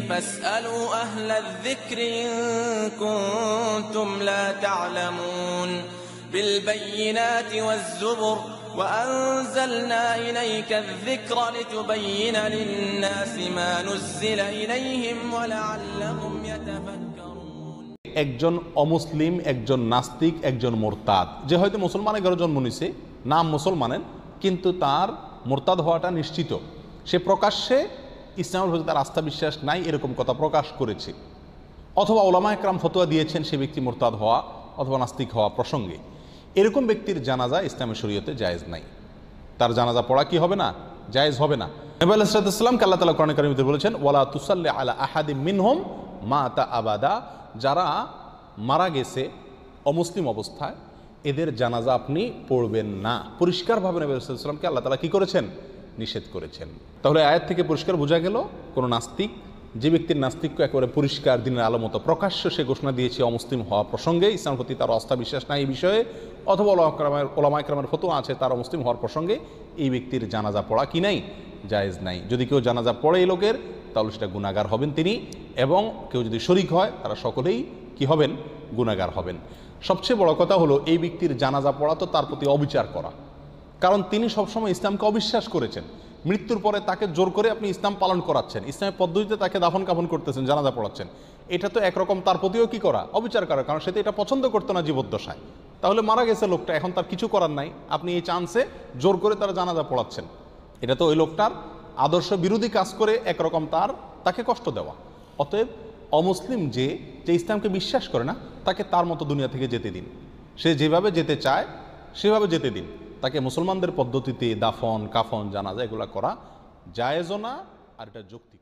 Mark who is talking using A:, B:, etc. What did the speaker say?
A: فاسألوا أهل الذكر إن كنتم لا تعلمون بالبينات والزبر وأنزلنا إليك الذكر لتبين للناس ما نزل إليهم ولعلهم يتفكرون
B: একজন অমুসলিম একজন নাস্তিক একজন মোরতাদ যে হয়তো মুসলমান এগারো জন্ম নিছে নাম মুসলমানের কিন্তু তার মোরতাদ হওয়াটা নিশ্চিত সে প্রকাশ্যে ইসলামের প্রতি তার আস্থা বিশ্বাস নাই এরকম কথা প্রকাশ করেছে অথবা ওলামা একরাম ফতোয়া দিয়েছেন সে ব্যক্তি মোরতাদ হওয়া অথবা নাস্তিক হওয়া প্রসঙ্গে এরকম ব্যক্তির জানাজা ইসলামের শরীয়তে জায়েজ নাই তার জানাজা পড়া কি হবে না জায়েজ হবে না নবী আলাহিসাল্লামকে আল্লাহ তালা কোরআন কারিমিতে বলেছেন ওয়ালা তুসাল্লি আলা আহাদি মিনহম মা তা আবাদা যারা মারা গেছে অমুসলিম অবস্থায় এদের জানাজা আপনি পড়বেন না পরিষ্কারভাবে নবী আলাহিসাল্লামকে আল্লাহ তালা কী করেছেন নিষেধ করেছেন তাহলে আয়াত থেকে পরিষ্কার বোঝা গেল কোনো নাস্তিক যে ব্যক্তির নাস্তিক্য একেবারে পরিষ্কার দিনের আলো মতো প্রকাশ্য সে ঘোষণা দিয়েছে অমুসলিম হওয়া প্রসঙ্গে ইসলাম প্রতি তার অস্থা বিশ্বাস নাই এই বিষয়ে অথবা ওলামাক্রামের ওলামাইক্রামের ফতো আছে তার অমুসলিম হওয়ার প্রসঙ্গে এই ব্যক্তির জানাজা পড়া কি নাই জায়েজ নাই যদি কেউ জানাজা পড়ে এই লোকের তাহলে সেটা গুণাগার হবেন তিনি এবং কেউ যদি শরিক হয় তারা সকলেই কি হবেন গুণাগার হবেন সবচেয়ে বড় কথা হলো এই ব্যক্তির জানাজা পড়া তো তার প্রতি অবিচার করা কারণ তিনি সবসময় ইসলামকে অবিশ্বাস করেছেন মৃত্যুর পরে তাকে জোর করে আপনি ইসলাম পালন করাচ্ছেন ইসলামের পদ্ধতিতে তাকে দাফন কাফন করতেছেন জানাজা পড়াচ্ছেন এটা তো একরকম তার প্রতিও কী করা অবিচার করা কারণ সে তো এটা পছন্দ করতো না জীবদ্দশায় তাহলে মারা গেছে লোকটা এখন তার কিছু করার নাই আপনি এই চান্সে জোর করে তারা জানাজা পড়াচ্ছেন এটা তো ওই লোকটার আদর্শ বিরোধী কাজ করে একরকম তার তাকে কষ্ট দেওয়া অতএব অমুসলিম যে যে ইসলামকে বিশ্বাস করে না তাকে তার মতো দুনিয়া থেকে যেতে দিন সে যেভাবে যেতে চায় সেভাবে যেতে দিন তাকে মুসলমানদের পদ্ধতিতে দাফন কাফন জানাজা এগুলো করা যায়জনা আর এটা যৌক্তিক